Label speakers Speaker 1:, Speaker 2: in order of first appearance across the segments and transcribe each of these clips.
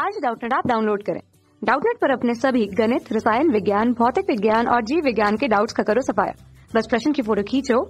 Speaker 1: आज डाउटनेट आप डाउनलोड करें डाउटनेट पर अपने सभी गणित रसायन विज्ञान भौतिक विज्ञान और जीव विज्ञान के डाउट्स का करो सफाया बस प्रश्न की फोटो खींचो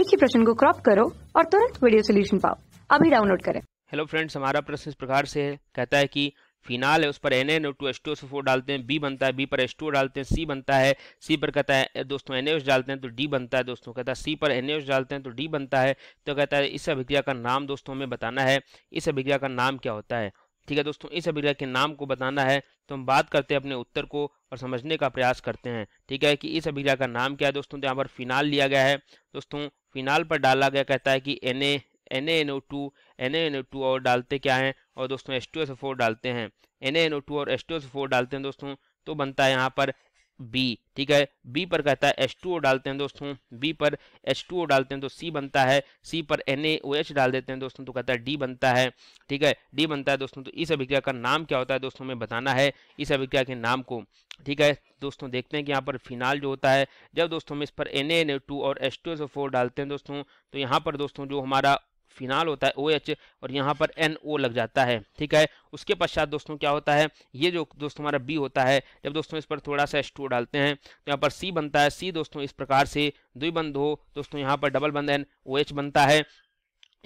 Speaker 1: एक ही प्रश्न को क्रॉप करो और तुरंत वीडियो सोल्यूशन पाओ अभी डाउनलोड करें
Speaker 2: हेलो फ्रेंड्स हमारा प्रश्न इस प्रकार से है कहता है कि फिनाल है उस पर N N two S two S four डालते हैं बी बनता है बी पर एस टू डालते हैं सी बनता है सी पर कहता है दोस्तों एन डालते हैं तो डी बनता है दोस्तों कहता है सी पर एन डालते हैं तो डी बनता है तो कहता है इस अभिक्रिया का नाम दोस्तों हमें बताना है इस अभिक्रिया का नाम क्या होता है ठीक है दोस्तों इस अभिक्रिया के नाम को बताना है तो हम बात करते हैं अपने उत्तर को और समझने का प्रयास करते हैं ठीक है कि इस अभिक्रिया का नाम क्या है दोस्तों तो यहाँ पर फिनाल लिया गया है दोस्तों फिनाल पर डाला गया कहता है कि N N N O two N N O two और डालते क्या हैं और दोस्तों एस टू एस फोर डालते हैं एन एन ओ टू और एस टू एस फोर डालते हैं दोस्तों तो बनता है यहाँ पर बी ठीक है बी पर कहता है एच टू ओ डालते हैं दोस्तों बी पर एच टू ओ डालते हैं तो सी बनता है सी पर एन ए ओ एच डाल देते हैं दोस्तों तो कहता है डी बनता है ठीक है डी बनता है दोस्तों तो इस अभिक्रिया का नाम क्या होता है दोस्तों हमें बताना है इस अभिक्रिया के नाम को ठीक है दोस्तों देखते हैं कि यहाँ पर फिनाल जो होता है जब दोस्तों हम इस पर एन ए एन टू और H two S O four डालते हैं दोस्तों तो यहाँ पर दोस्तों जो हमारा फिनाल होता है ओ OH और यहाँ पर एन ओ लग जाता है ठीक है उसके पश्चात दोस्तों क्या होता है ये जो दोस्तों हमारा बी होता है जब दोस्तों इस पर थोड़ा सा एस डालते हैं तो यहाँ पर सी बनता है सी दोस्तों इस प्रकार से द्विबंध हो दोस्तों यहाँ पर डबल बंद एन ओ OH बनता है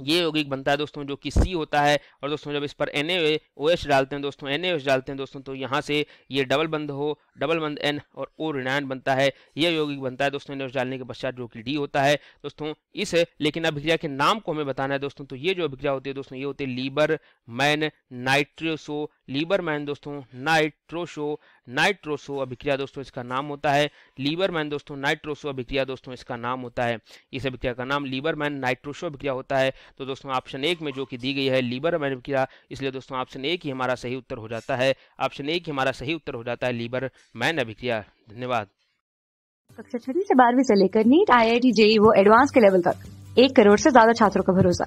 Speaker 2: ये यौगिक बनता है दोस्तों जो कि सी होता है और दोस्तों जब इस पर एन एस डालते हैं दोस्तों एन डालते हैं दोस्तों तो यहाँ से ये डबल बंद हो डबल बंद एन और ओ ऋणायन बनता है ये यौगिक बनता है दोस्तों एन डालने के पश्चात जो कि डी होता है दोस्तों इस लेकिन अभिक्रिया के नाम को हमें बताना है दोस्तों तो ये जो अभिक्रिया होती है दोस्तों ये होती है लीबर मैन नाइट्रोसो लीबरमैन दोस्तों नाइट्रोशो नाइट्रोसो अभिक्रिया दोस्तों इसका नाम होता है लीबरमैन दोस्तों नाइट्रोसो अभिक्रिया दोस्तों इसका नाम होता है इस अभिक्रिया का नाम लीबरमैन नाइट्रोशो अभिक्रिया होता है तो दोस्तों ऑप्शन एक में जो कि दी गई है लीबरमैन अभिक्रिया इसलिए दोस्तों ऑप्शन एक ही हमारा सही उत्तर हो जाता है ऑप्शन एक ही हमारा सही उत्तर हो जाता है लीबरमैन अभिक्रिया धन्यवाद
Speaker 1: कक्षा छठी से बारहवीं से लेकर NEET I I T JEE वो एडवांस के लेवल तक एक करोड़ से ज्यादा छात्रों का भरोसा